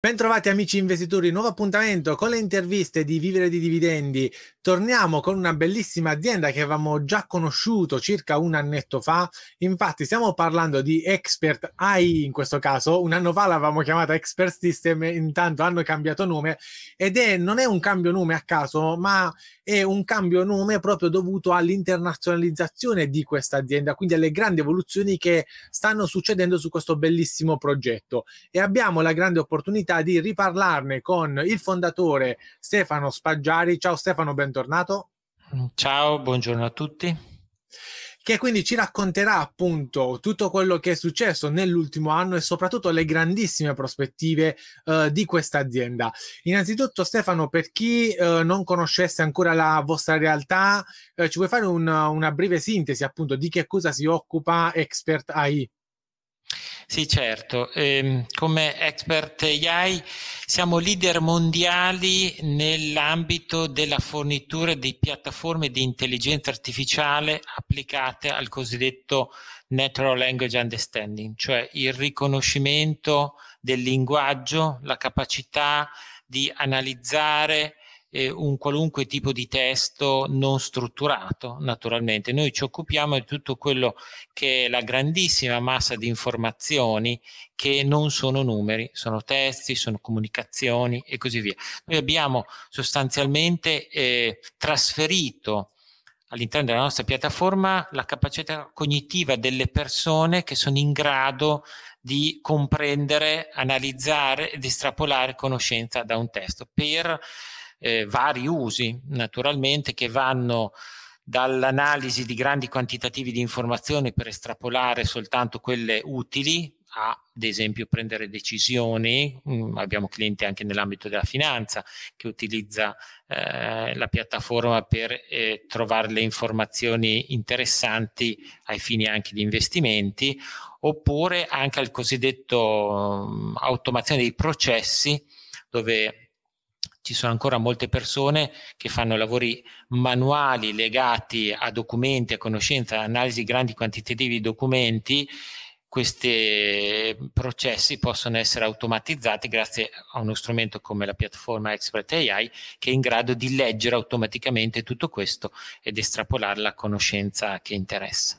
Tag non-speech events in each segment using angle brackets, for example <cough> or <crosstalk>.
Bentrovati amici investitori, nuovo appuntamento con le interviste di Vivere di Dividendi. Torniamo con una bellissima azienda che avevamo già conosciuto circa un annetto fa. Infatti stiamo parlando di Expert AI in questo caso. Un anno fa l'avevamo chiamata Expert System, intanto hanno cambiato nome ed è, non è un cambio nome a caso, ma è un cambio nome proprio dovuto all'internazionalizzazione di questa azienda, quindi alle grandi evoluzioni che stanno succedendo su questo bellissimo progetto. E abbiamo la grande opportunità l'opportunità di riparlarne con il fondatore Stefano Spaggiari. Ciao Stefano, bentornato. Ciao, buongiorno a tutti. Che quindi ci racconterà appunto tutto quello che è successo nell'ultimo anno e soprattutto le grandissime prospettive eh, di questa azienda. Innanzitutto, Stefano, per chi eh, non conoscesse ancora la vostra realtà, eh, ci vuoi fare un, una breve sintesi appunto di che cosa si occupa Expert AI? Sì, certo. Eh, come expert AI siamo leader mondiali nell'ambito della fornitura di piattaforme di intelligenza artificiale applicate al cosiddetto natural language understanding, cioè il riconoscimento del linguaggio, la capacità di analizzare eh, un qualunque tipo di testo non strutturato, naturalmente. Noi ci occupiamo di tutto quello che è la grandissima massa di informazioni che non sono numeri, sono testi, sono comunicazioni e così via. Noi abbiamo sostanzialmente eh, trasferito all'interno della nostra piattaforma la capacità cognitiva delle persone che sono in grado di comprendere, analizzare ed estrapolare conoscenza da un testo per eh, vari usi, naturalmente, che vanno dall'analisi di grandi quantitativi di informazioni per estrapolare soltanto quelle utili a, ad esempio, prendere decisioni. Mm, abbiamo clienti anche nell'ambito della finanza che utilizza eh, la piattaforma per eh, trovare le informazioni interessanti ai fini anche di investimenti, oppure anche al cosiddetto um, automazione dei processi dove ci sono ancora molte persone che fanno lavori manuali legati a documenti, a conoscenza, analisi grandi quantitativi di documenti. Questi processi possono essere automatizzati grazie a uno strumento come la piattaforma Expert AI che è in grado di leggere automaticamente tutto questo ed estrapolare la conoscenza che interessa.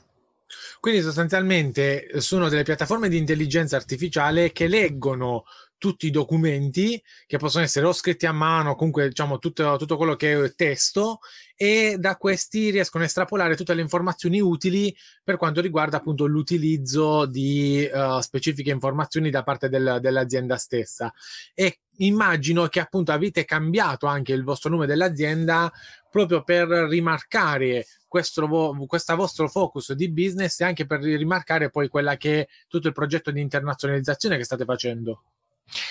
Quindi sostanzialmente eh, sono delle piattaforme di intelligenza artificiale che leggono tutti i documenti che possono essere o scritti a mano, comunque diciamo tutto, tutto quello che è testo e da questi riescono a estrapolare tutte le informazioni utili per quanto riguarda appunto l'utilizzo di uh, specifiche informazioni da parte del, dell'azienda stessa. E immagino che appunto avete cambiato anche il vostro nome dell'azienda proprio per rimarcare questo vo- vostro focus di business e anche per rimarcare poi quella che è tutto il progetto di internazionalizzazione che state facendo.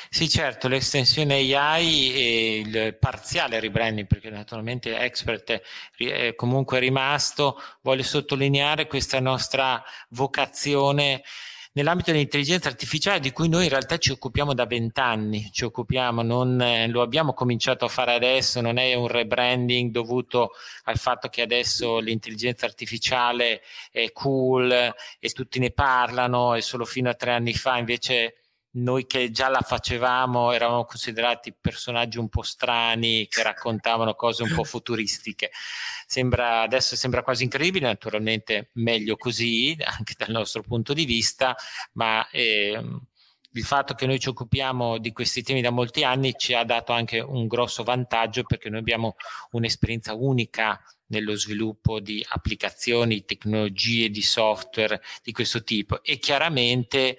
Sì, certo, l'estensione AI e il parziale rebranding, perché naturalmente Expert è comunque rimasto, voglio sottolineare questa nostra vocazione nell'ambito dell'intelligenza artificiale di cui noi in realtà ci occupiamo da vent'anni, ci occupiamo, non lo abbiamo cominciato a fare adesso, non è un rebranding dovuto al fatto che adesso l'intelligenza artificiale è cool e tutti ne parlano e solo fino a tre anni fa invece noi che già la facevamo eravamo considerati personaggi un po' strani che raccontavano cose un po' <laughs> futuristiche. Sembra, adesso sembra quasi incredibile, naturalmente meglio così anche dal nostro punto di vista, ma eh, il fatto che noi ci occupiamo di questi temi da molti anni ci ha dato anche un grosso vantaggio perché noi abbiamo un'esperienza unica nello sviluppo di applicazioni, tecnologie, di software di questo tipo e chiaramente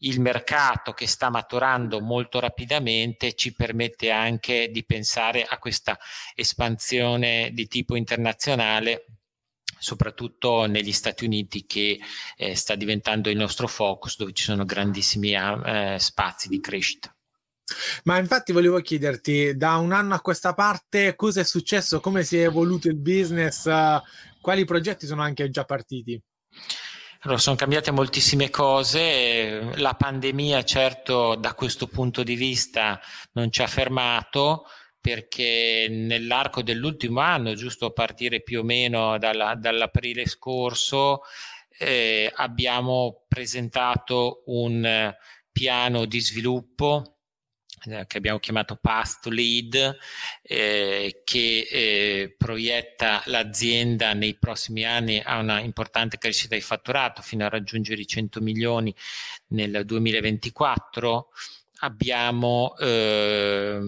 il mercato che sta maturando molto rapidamente ci permette anche di pensare a questa espansione di tipo internazionale soprattutto negli Stati Uniti che eh, sta diventando il nostro focus dove ci sono grandissimi eh, spazi di crescita. Ma infatti volevo chiederti, da un anno a questa parte, cosa è successo, come si è evoluto il business, eh, quali progetti sono anche già partiti? Allora, sono cambiate moltissime cose, la pandemia certo da questo punto di vista non ci ha fermato perché nell'arco dell'ultimo anno, giusto a partire più o meno dalla, dall'aprile scorso, eh, abbiamo presentato un eh, piano di sviluppo eh, che abbiamo chiamato Past Lead, eh, che eh, proietta l'azienda nei prossimi anni a una importante crescita di fatturato fino a raggiungere i 100 milioni nel 2024. Abbiamo eh,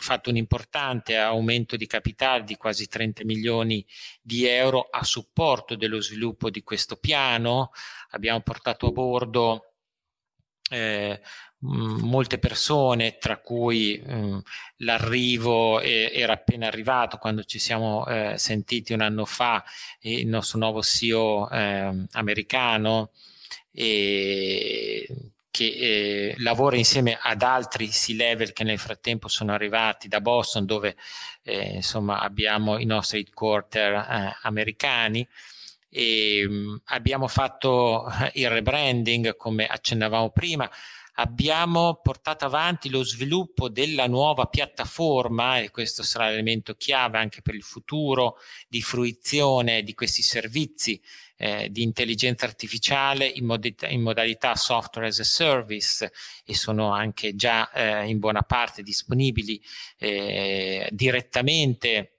fatto un importante aumento di capitale di quasi 30 milioni di euro a supporto dello sviluppo di questo piano. Abbiamo portato a bordo eh, Mm, molte persone, tra cui mh, mm, l'arrivo eh, era appena arrivato quando ci siamo eh, sentiti un anno fa, il nostro nuovo CEO ehm, eh, americano, che lavora insieme ad altri C-level che nel frattempo sono arrivati da Boston, dove eh, insomma, abbiamo i nostri headquarter eh, americani. E, mh, mm, abbiamo fatto eh, il rebranding, come accennavamo prima, abbiamo portato avanti lo sviluppo della nuova piattaforma, e questo sarà l'elemento chiave anche per il futuro di fruizione di questi servizi eh, di intelligenza artificiale in, modalità, in modalità software as a service e sono anche già eh, in buona parte disponibili eh, direttamente.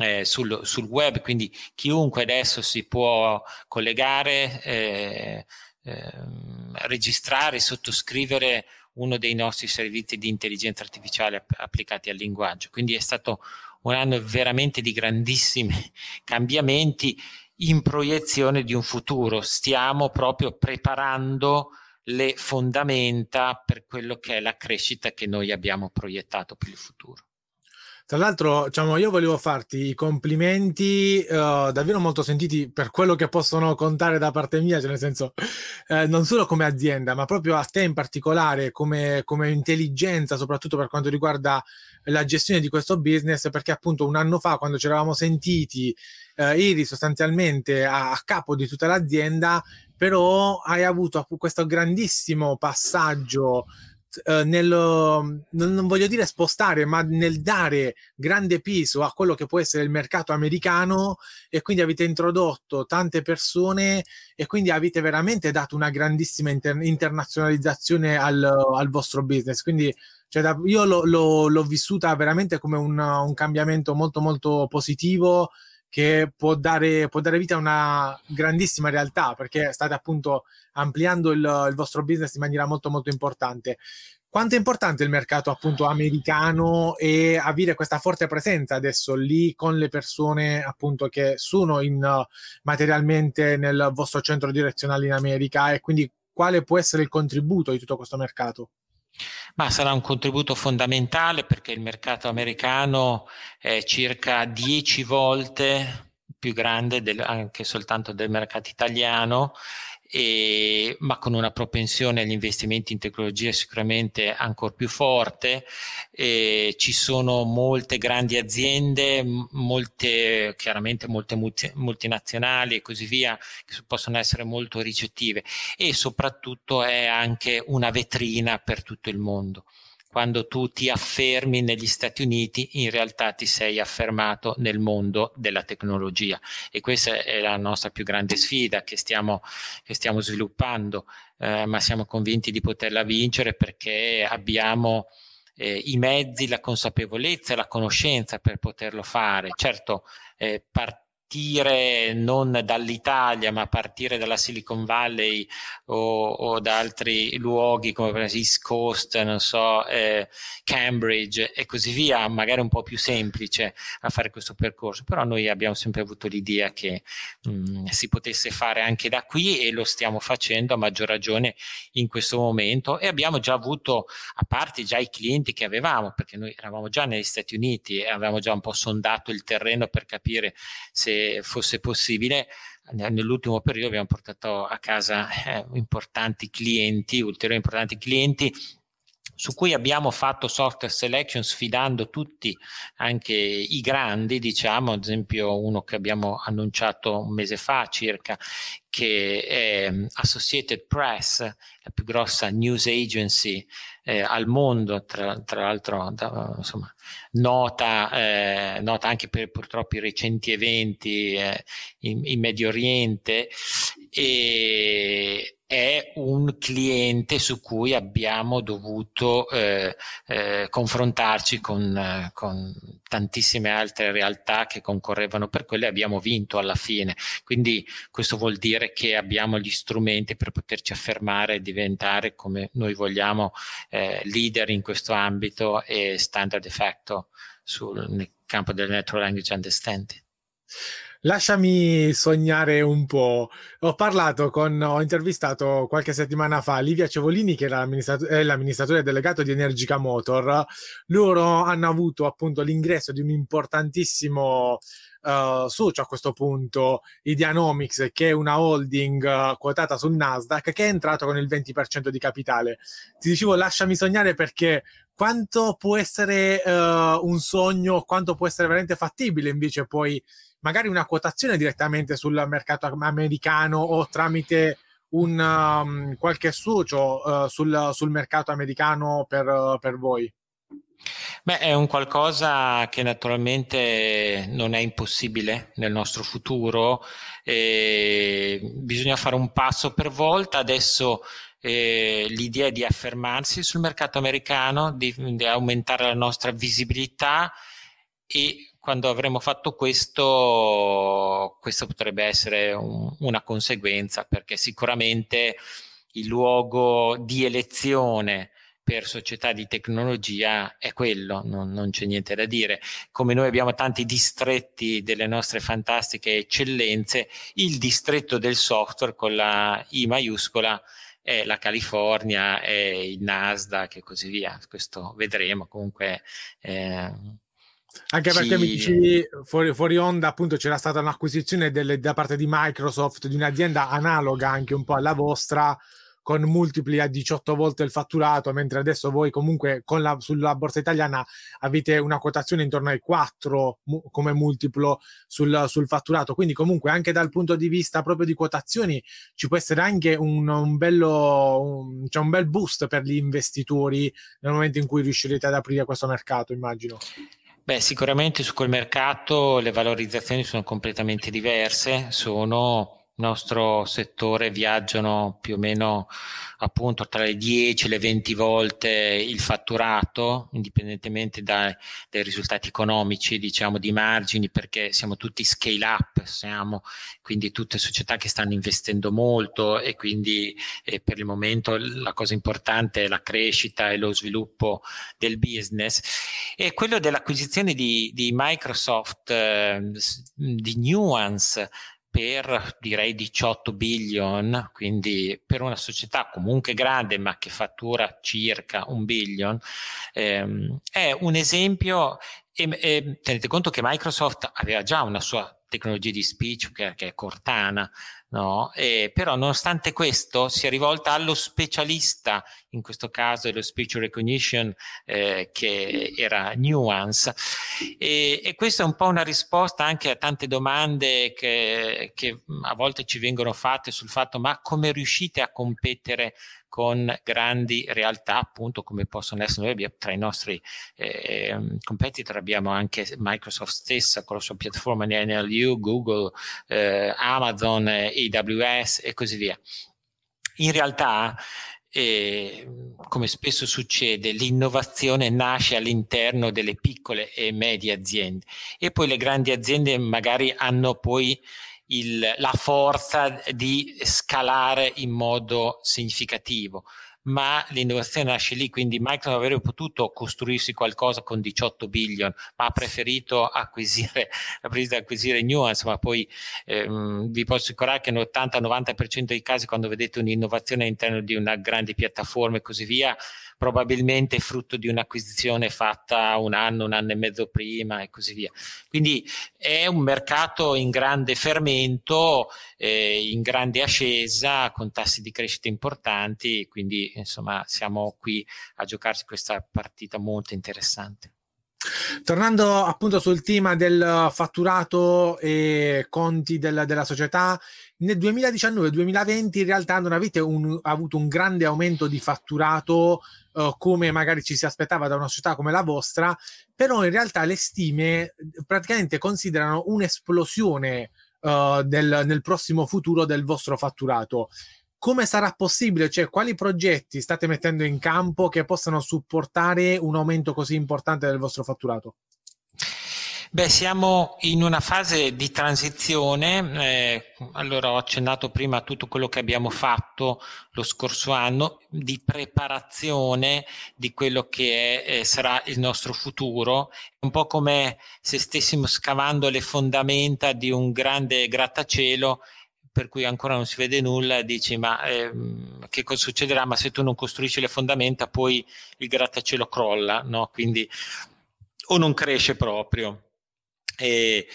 Eh, sul, sul, web, quindi chiunque adesso si può collegare eh, Ehm, registrare e sottoscrivere uno dei nostri servizi di intelligenza artificiale app- applicati al linguaggio. Quindi è stato un anno veramente di grandissimi <laughs> cambiamenti in proiezione di un futuro. Stiamo proprio preparando le fondamenta per quello che è la crescita che noi abbiamo proiettato per il futuro. Tra l'altro, diciamo, io volevo farti i complimenti uh, davvero molto sentiti per quello che possono contare da parte mia, cioè nel senso, eh, non solo come azienda, ma proprio a te in particolare, come, come intelligenza, soprattutto per quanto riguarda la gestione di questo business, perché appunto un anno fa, quando ci eravamo sentiti, eh, eri sostanzialmente a, a capo di tutta l'azienda, però hai avuto questo grandissimo passaggio eh, nel, mm, non, non voglio dire spostare, ma nel dare grande peso a quello che può essere il mercato americano e quindi avete introdotto tante persone e quindi avete veramente dato una grandissima inter- internazionalizzazione al, al, vostro business. Quindi cioè, da, io lo, lo, l'ho vissuta veramente come un, un cambiamento molto molto positivo che può dare, può dare vita a una grandissima realtà perché state appunto ampliando il, il vostro business in maniera molto molto importante. Quanto è importante il mercato appunto americano e avere questa forte presenza adesso lì con le persone appunto che sono in, materialmente nel vostro centro direzionale in America e quindi quale può essere il contributo di tutto questo mercato? Ma sarà un contributo fondamentale perché il mercato americano è circa 10 volte più grande del, anche soltanto del mercato italiano e, ma con una propensione agli investimenti in tecnologia sicuramente ancora più forte. E ci sono molte grandi aziende, molte, chiaramente molte multi, multinazionali e così via, che possono essere molto ricettive e soprattutto è anche una vetrina per tutto il mondo quando tu ti affermi negli Stati Uniti, in realtà ti sei affermato nel mondo della tecnologia e questa è la nostra più grande sfida che stiamo, che stiamo sviluppando, eh, ma siamo convinti di poterla vincere perché abbiamo eh, i mezzi, la consapevolezza e la conoscenza per poterlo fare. Certo, eh, part- partire non dall'Italia, ma partire dalla Silicon Valley o, o da altri luoghi come per esempio East Coast, non so, eh, Cambridge e così via, magari un po' più semplice a fare questo percorso. Però noi abbiamo sempre avuto l'idea che mh, mm, si potesse fare anche da qui e lo stiamo facendo a maggior ragione in questo momento e abbiamo già avuto, a parte già i clienti che avevamo, perché noi eravamo già negli Stati Uniti e avevamo già un po' sondato il terreno per capire se fosse possibile. Nell'ultimo periodo abbiamo portato a casa eh, importanti clienti, ulteriori importanti clienti su cui abbiamo fatto software selection sfidando tutti, anche i grandi, diciamo, ad esempio uno che abbiamo annunciato un mese fa circa, che è ehm, Associated Press, la più grossa news agency eh, al mondo, tra, tra l'altro da, insomma, nota, eh, nota, anche per purtroppo i recenti eventi eh, in, in Medio Oriente e è un cliente su cui abbiamo dovuto eh, eh, confrontarci con, eh, con, tantissime altre realtà che concorrevano per quello e abbiamo vinto alla fine. Quindi questo vuol dire che abbiamo gli strumenti per poterci affermare e diventare come noi vogliamo eh, leader in questo ambito e standard de facto sul, nel campo del natural language understanding lasciami sognare un po'. Ho parlato con, ho intervistato qualche settimana fa Livia Cevolini, che è l'amministratore delegato di Energica Motor. Loro hanno avuto appunto l'ingresso di un importantissimo uh, socio a questo punto, Ideanomics, che è una holding eh, quotata sul Nasdaq, che è entrato con il 20% di capitale. Ti dicevo, lasciami sognare perché quanto può essere uh, un sogno, quanto può essere veramente fattibile invece poi magari una quotazione direttamente sul mercato americano o tramite un, um, qualche socio uh, sul, sul, mercato americano per, uh, per voi? Beh, è un qualcosa che naturalmente non è impossibile nel nostro futuro, eh, bisogna fare un passo per volta. Adesso eh, l'idea è di affermarsi sul mercato americano, di, di aumentare la nostra visibilità e quando avremo fatto questo, questo potrebbe essere un, una conseguenza, perché sicuramente il luogo di elezione per società di tecnologia è quello, non, non, c'è niente da dire. Come noi abbiamo tanti distretti delle nostre fantastiche eccellenze, il distretto del software con la I maiuscola è la California, è il Nasdaq e così via. Questo vedremo comunque. Eh, anche perché sì. mi dici fuori, fuori, onda, appunto, c'era stata un'acquisizione delle, da parte di Microsoft di un'azienda analoga anche un po' alla vostra, con multipli a 18 volte il fatturato, mentre adesso voi comunque la, sulla borsa italiana avete una quotazione intorno ai 4 mu- come multiplo sul, sul, fatturato. Quindi comunque anche dal punto di vista proprio di quotazioni ci può essere anche un, un bello, un, cioè un bel boost per gli investitori nel momento in cui riuscirete ad aprire questo mercato, immagino. Beh, sicuramente su quel mercato le valorizzazioni sono completamente diverse, sono nostro settore viaggiano più o meno appunto tra le 10 e le 20 volte il fatturato, indipendentemente dai, dai risultati economici, diciamo di margini, perché siamo tutti scale up, siamo quindi tutte società che stanno investendo molto e quindi eh, per il momento la cosa importante è la crescita e lo sviluppo del business. E quello dell'acquisizione di, di Microsoft, eh, di Nuance, per direi 18 billion, quindi per una società comunque grande ma che fattura circa un billion, ehm, è un esempio, e, e, tenete conto che Microsoft aveva già una sua tecnologia di speech che, che è Cortana, no? e, però nonostante questo si è rivolta allo specialista in questo caso è lo speech recognition eh, che era nuance e, e, questa è un po' una risposta anche a tante domande che, che a volte ci vengono fatte sul fatto ma come riuscite a competere con grandi realtà, appunto come possono essere noi, abbiamo, tra i nostri eh, competitor abbiamo anche Microsoft stessa con la sua piattaforma NLU, Google, eh, Amazon, eh, AWS e così via. In realtà e, come spesso succede, l'innovazione nasce all'interno delle piccole e medie aziende e poi le grandi aziende magari hanno poi il, la forza di scalare in modo significativo ma l'innovazione nasce lì, quindi Microsoft avrebbe potuto costruirsi qualcosa con 18 billion, ma ha preferito acquisire, ha preferito acquisire Nuance, ma poi ehm, vi posso assicurare che nell'80-90% dei casi quando vedete un'innovazione all'interno di una grande piattaforma e così via, probabilmente è frutto di un'acquisizione fatta un anno, un anno e mezzo prima e così via. Quindi è un mercato in grande fermento, eh, in grande ascesa, con tassi di crescita importanti, quindi insomma siamo qui a giocarci questa partita molto interessante. Tornando appunto sul tema del fatturato e conti del, della società, nel 2019-2020 in realtà non avete un, avuto un grande aumento di fatturato eh, come magari ci si aspettava da una società come la vostra, però in realtà le stime eh, praticamente considerano un'esplosione eh, del, nel prossimo futuro del vostro fatturato come sarà possibile? Cioè, quali progetti state mettendo in campo che possano supportare un aumento così importante del vostro fatturato? Beh, siamo in una fase di transizione, eh, allora ho accennato prima a tutto quello che abbiamo fatto lo scorso anno, di preparazione di quello che è, eh, sarà il nostro futuro, un po' come se stessimo scavando le fondamenta di un grande grattacielo per cui ancora non si vede nulla, dici ma ehm, che cosa succederà? Ma se tu non costruisci le fondamenta poi il grattacielo crolla, no? Quindi o non cresce proprio. E,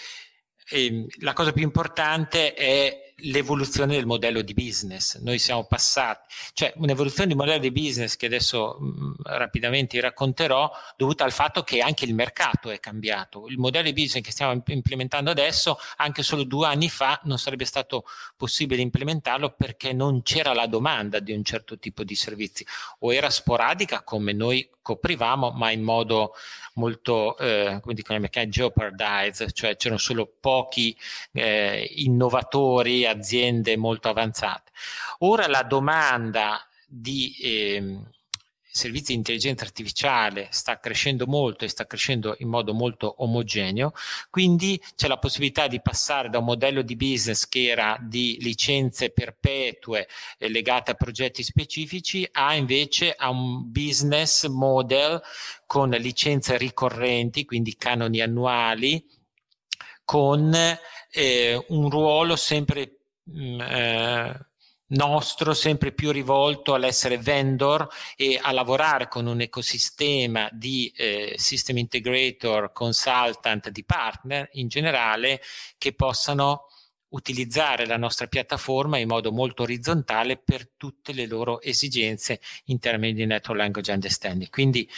e la cosa più importante è l'evoluzione del modello di business. Noi siamo passati, cioè un'evoluzione di modello di business che adesso mh, mm, rapidamente racconterò, dovuta al fatto che anche il mercato è cambiato. Il modello di business che stiamo implementando adesso, anche solo due anni fa, non sarebbe stato possibile implementarlo perché non c'era la domanda di un certo tipo di servizi o era sporadica come noi coprivamo, ma in modo molto, eh, come dicono i geopardize, cioè c'erano solo pochi eh, innovatori aziende molto avanzate. Ora la domanda di eh, servizi di intelligenza artificiale sta crescendo molto e sta crescendo in modo molto omogeneo, quindi c'è la possibilità di passare da un modello di business che era di licenze perpetue eh, legate a progetti specifici a invece a un business model con licenze ricorrenti, quindi canoni annuali, con eh, un ruolo sempre più Mm, eh, nostro sempre più rivolto all'essere vendor e a lavorare con un ecosistema di eh, system integrator, consultant, di partner in generale che possano utilizzare la nostra piattaforma in modo molto orizzontale per tutte le loro esigenze in termini di natural language understanding. Quindi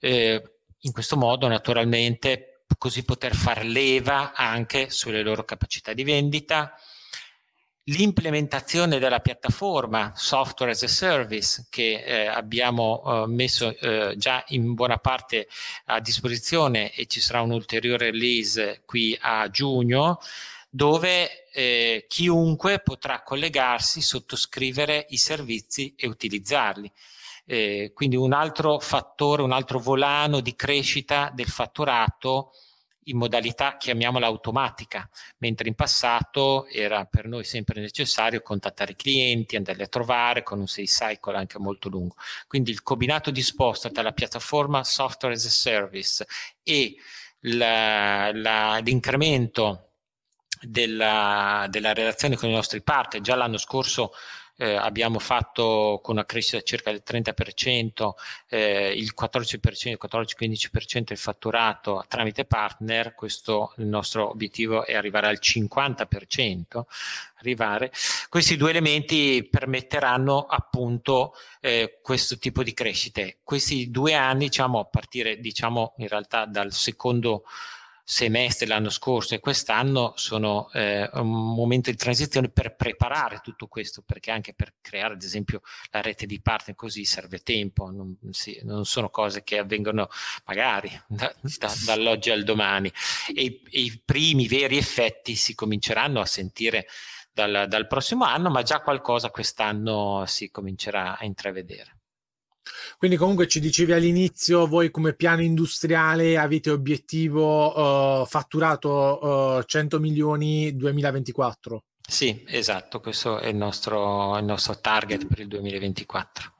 eh, in questo modo naturalmente così poter far leva anche sulle loro capacità di vendita, l'implementazione della piattaforma software as a service che eh, abbiamo eh, messo eh, già in buona parte a disposizione e ci sarà un'ulteriore release qui a giugno dove eh, chiunque potrà collegarsi, sottoscrivere i servizi e utilizzarli. Eh, quindi un altro fattore, un altro volano di crescita del fatturato in modalità, chiamiamola automatica, mentre in passato era per noi sempre necessario contattare i clienti, andarli a trovare con un sales cycle anche molto lungo. Quindi il combinato disposto tra la piattaforma software as a service e la, la, l'incremento della, della relazione con i nostri partner. Già l'anno scorso eh, abbiamo fatto con una crescita circa del 30%, eh, il 14%, il 14-15% del fatturato tramite partner, questo il nostro obiettivo è arrivare al 50%, arrivare. Questi due elementi permetteranno appunto eh, questo tipo di crescite. Questi due anni, diciamo, a partire diciamo in realtà dal secondo semestre l'anno scorso e quest'anno sono eh, un momento di transizione per preparare tutto questo, perché anche per creare ad esempio la rete di partner così serve tempo, non, si, non sono cose che avvengono magari da, da, dall'oggi al domani e, e i primi veri effetti si cominceranno a sentire dal, dal prossimo anno, ma già qualcosa quest'anno si comincerà a intravedere. Quindi comunque ci dicevi all'inizio, voi come piano industriale avete obiettivo uh, fatturato uh, eh, 100 milioni 2024. Sì, esatto, questo è il nostro, il nostro target per il 2024.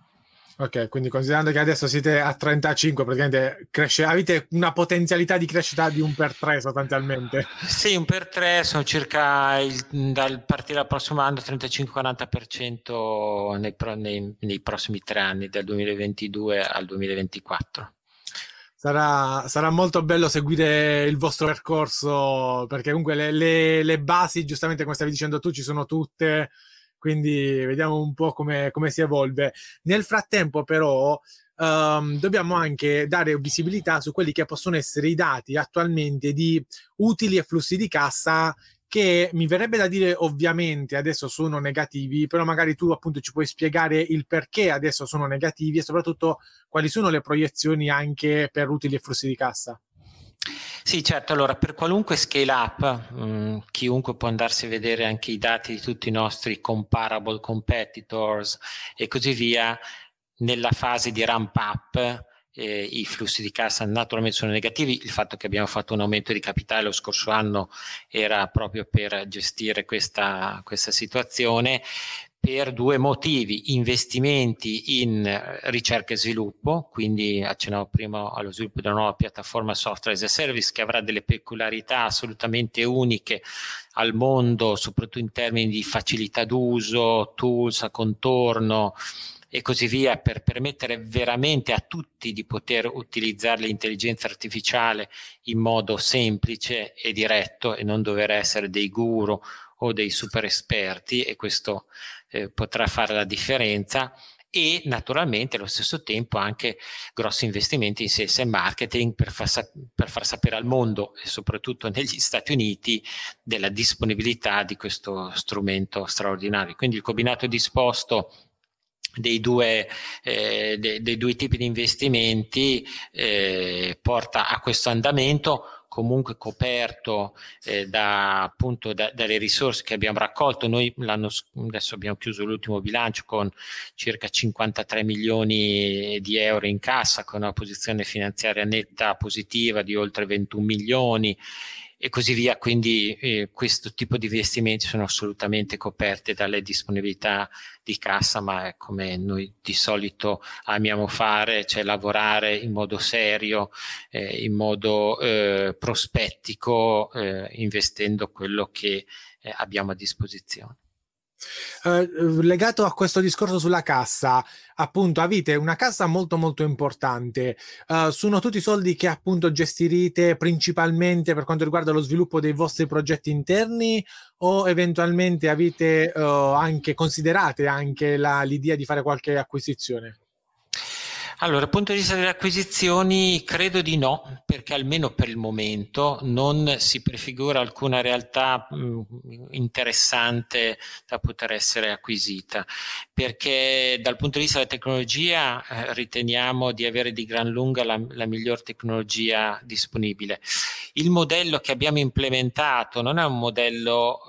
Ok, quindi considerando che adesso siete a 35, praticamente cresce, avete una potenzialità di crescita di un per tre sostanzialmente. Sì, un per tre sono circa il, dal partire dal prossimo anno 35-40% nei, nei, nei prossimi tre anni, dal 2022 al 2024. Sarà, sarà, molto bello seguire il vostro percorso perché comunque le, le, le, basi, giustamente come stavi dicendo tu, ci sono tutte quindi vediamo un po' come, come si evolve. Nel frattempo però um, dobbiamo anche dare visibilità su quelli che possono essere i dati attualmente di utili e flussi di cassa che mi verrebbe da dire ovviamente adesso sono negativi, però magari tu appunto ci puoi spiegare il perché adesso sono negativi e soprattutto quali sono le proiezioni anche per utili e flussi di cassa. Sì, certo, allora per qualunque scale up, mh, mm, chiunque può andarsi a vedere anche i dati di tutti i nostri comparable competitors e così via, nella fase di ramp up eh, i flussi di cassa naturalmente sono negativi, il fatto che abbiamo fatto un aumento di capitale lo scorso anno era proprio per gestire questa, questa situazione, per due motivi, investimenti in eh, ricerca e sviluppo, quindi accennavo prima allo sviluppo della nuova piattaforma software as a service che avrà delle peculiarità assolutamente uniche al mondo, soprattutto in termini di facilità d'uso, tools a contorno e così via, per permettere veramente a tutti di poter utilizzare l'intelligenza artificiale in modo semplice e diretto e non dover essere dei guru o dei super esperti e questo eh, potrà fare la differenza e naturalmente allo stesso tempo anche grossi investimenti in sales e marketing per far, sap- per far, sapere al mondo e soprattutto <laughs> negli Stati Uniti della disponibilità di questo strumento straordinario. Quindi il combinato disposto dei due, eh, de- dei due tipi di investimenti eh, porta a questo andamento comunque coperto eh, da, appunto, da, dalle risorse che abbiamo raccolto. Noi l'anno adesso abbiamo chiuso l'ultimo bilancio con circa 53 milioni di euro in cassa, con una posizione finanziaria netta positiva di oltre 21 milioni e così via. Quindi eh, questo tipo di investimenti sono assolutamente coperte dalle disponibilità di cassa, ma come noi di solito amiamo fare, cioè lavorare in modo serio, eh, in modo eh, prospettico, eh, investendo quello che eh, abbiamo a disposizione. Eh, legato a questo discorso sulla cassa, appunto, avete una cassa molto molto importante. Eh, sono tutti i soldi che appunto gestirete principalmente per quanto riguarda lo sviluppo dei vostri progetti interni o eventualmente avete eh, anche considerate anche la, l'idea di fare qualche acquisizione? Allora, dal punto di vista delle acquisizioni, credo di no, perché almeno per il momento non si prefigura alcuna realtà mh, mm, interessante da poter essere acquisita, perché dal punto di vista della tecnologia eh, riteniamo di avere di gran lunga la, la miglior tecnologia disponibile. Il modello che abbiamo implementato non è un modello...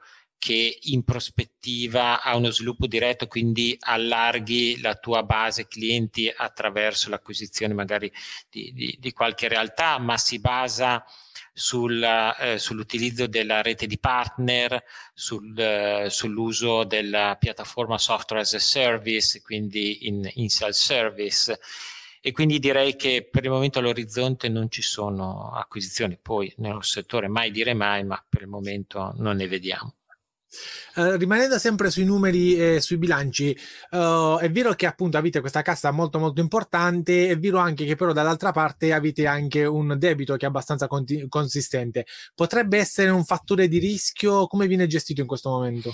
Eh, che in prospettiva ha uno sviluppo diretto, quindi allarghi la tua base clienti attraverso l'acquisizione magari di, di, di qualche realtà, ma si basa sul, eh, sull'utilizzo della rete di partner, sul, eh, sull'uso della piattaforma software as a service, quindi in, in self-service. E quindi direi che per il momento all'orizzonte non ci sono acquisizioni, poi nello settore mai dire mai, ma per il momento non ne vediamo. Eh, rimanendo sempre sui numeri e sui bilanci, uh, è vero che appunto avete questa cassa molto molto importante, è vero anche che però dall'altra parte avete anche un debito che è abbastanza conti- consistente. Potrebbe essere un fattore di rischio? Come viene gestito in questo momento?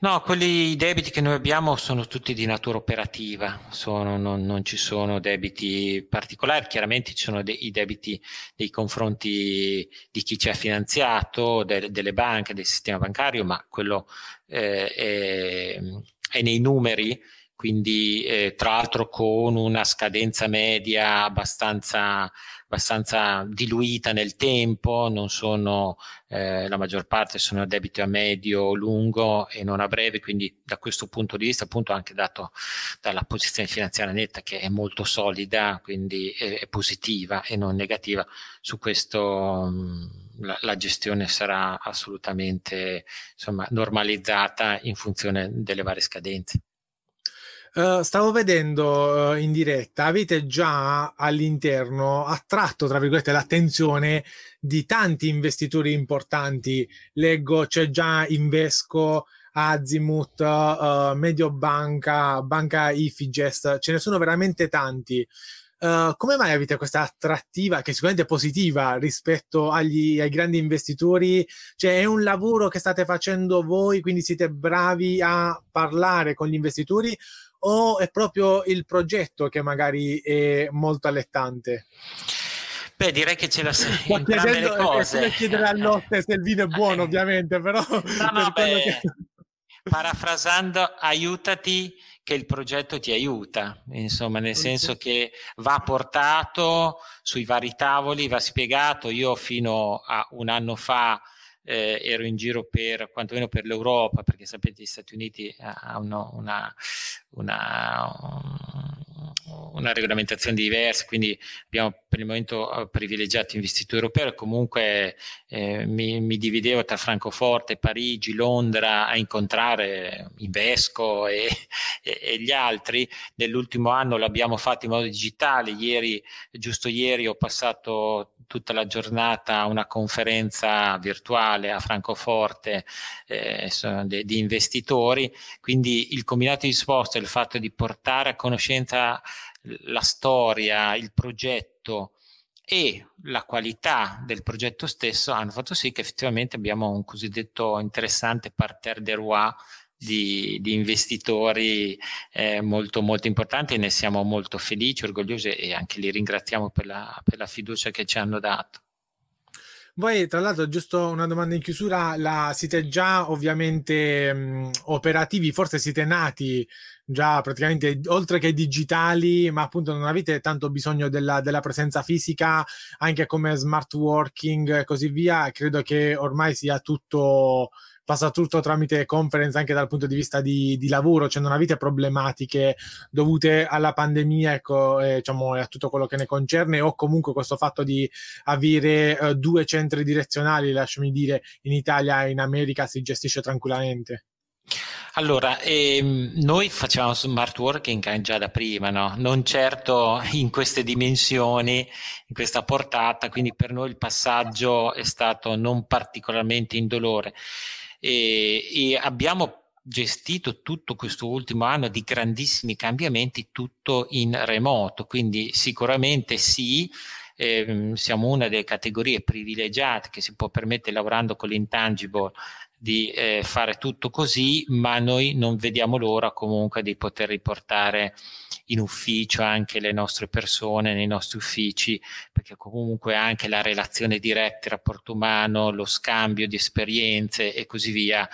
No, quelli, i debiti che noi abbiamo sono tutti di natura operativa, sono, non, non, ci sono debiti particolari, chiaramente ci sono de- i debiti nei confronti di chi ci ha finanziato, de- delle banche, del sistema bancario, ma quello eh, è, è nei numeri quindi eh, tra l'altro con una scadenza media abbastanza abbastanza diluita nel tempo, non sono, eh, la maggior parte sono a debito a medio o lungo e non a breve, quindi da questo punto di vista, appunto anche dato dalla posizione finanziaria netta che è molto solida, quindi è, è positiva e non negativa, su questo mh, mm, la, la, gestione sarà assolutamente insomma, normalizzata in funzione delle varie scadenze. Ehm, stavo vedendo uh, in diretta, avete già all'interno attratto, tra virgolette, l'attenzione di tanti investitori importanti. Leggo, c'è già Invesco, Azimut, uh, Mediobanca, Banca Ifigest, ce ne sono veramente tanti. Uh, come mai avete questa attrattiva che sicuramente è positiva rispetto agli, ai grandi investitori? Cioè è un lavoro che state facendo voi, quindi siete bravi a parlare con gli investitori o è proprio il progetto che magari è molto allettante? Beh, direi che ce la sei. entrambe le eh, cose. chiedere all'otte se il video è buono, <laughs> ovviamente, però... No, <laughs> no, per beh, che... parafrasando, aiutati che il progetto ti aiuta, insomma, nel senso che va portato sui vari tavoli, va spiegato. Io fino a un anno fa eh, ero in giro per quantomeno per l'Europa, perché sapete gli Stati Uniti hanno una, una, una una regolamentazione diversa, quindi abbiamo per il momento eh, privilegiato l'investitore europeo, comunque eh, mi, mi, dividevo tra Francoforte, Parigi, Londra a incontrare Invesco e, <laughs> e, e, gli altri. Nell'ultimo anno l'abbiamo fatto in modo digitale, ieri, giusto ieri ho passato tutta la giornata a una conferenza virtuale a Francoforte eh, di, di investitori, quindi il combinato disposto e il fatto di portare a conoscenza la storia, il progetto e la qualità del progetto stesso hanno fatto sì che effettivamente abbiamo un cosiddetto interessante parterre de roi di, di investitori eh, molto, molto importanti e ne siamo molto felici, orgogliosi e anche li ringraziamo per la, per la fiducia che ci hanno dato. Voi, tra l'altro, giusto una domanda in chiusura, la, siete già ovviamente mh, mm, operativi, forse siete nati già praticamente oltre che digitali, ma appunto non avete tanto bisogno della, della presenza fisica, anche come smart working e così via. Credo che ormai sia tutto passa tutto tramite conference anche dal punto di vista di, di lavoro, cioè non avete problematiche dovute alla pandemia ecco, e, diciamo, a tutto quello che ne concerne o comunque questo fatto di avere eh, due centri direzionali, lasciami dire, in Italia e in America si gestisce tranquillamente? Allora, ehm, noi facevamo smart working già da prima, no? non certo <laughs> in queste dimensioni, in questa portata, quindi per noi il passaggio è stato non particolarmente indolore e, e abbiamo gestito tutto questo ultimo anno di grandissimi cambiamenti tutto in remoto, quindi sicuramente sì, ehm, siamo una delle categorie privilegiate che si può permettere lavorando con l'intangible di eh, fare tutto così, ma noi non vediamo l'ora comunque di poter riportare in ufficio anche le nostre persone, nei nostri uffici, perché comunque anche la relazione diretta, il rapporto umano, lo scambio di esperienze e così via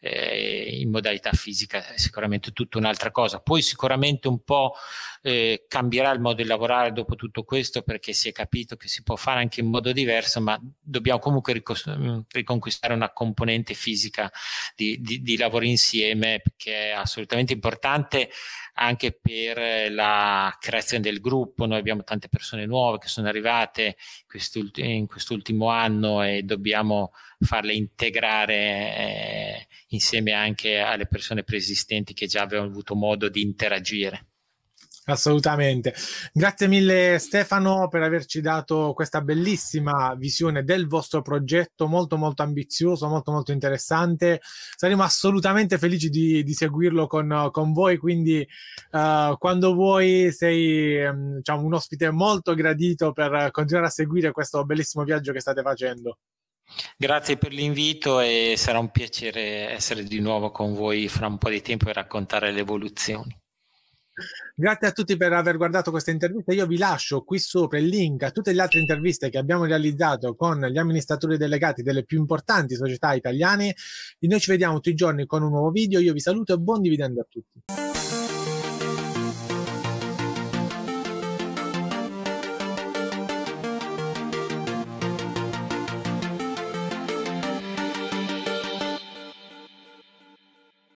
eh, in modalità fisica è sicuramente tutta un'altra cosa. Poi sicuramente un po' eh, cambierà il modo di lavorare dopo tutto questo perché si è capito che si può fare anche in modo diverso, ma dobbiamo comunque mm, riconquistare una componente fisica fisica di, di, di lavoro insieme che è assolutamente importante anche per la creazione del gruppo. Noi abbiamo tante persone nuove che sono arrivate in quest'ultimo anno e dobbiamo farle integrare eh, insieme anche alle persone preesistenti che già avevano avuto modo di interagire. Assolutamente. Grazie mille Stefano per averci dato questa bellissima visione del vostro progetto, molto molto ambizioso, molto molto interessante. Saremo assolutamente felici di, di seguirlo con, con, voi, quindi uh, quando vuoi sei mm, diciamo, un ospite molto gradito per continuare a seguire questo bellissimo viaggio che state facendo. Grazie per l'invito e sarà un piacere essere di nuovo con voi fra un po' di tempo e raccontare le evoluzioni. Grazie a tutti per aver guardato questa intervista. Io vi lascio qui sopra il link a tutte le altre interviste che abbiamo realizzato con gli amministratori delegati delle più importanti società italiane. E noi ci vediamo tutti i giorni con un nuovo video. Io vi saluto e buon dividendo a tutti.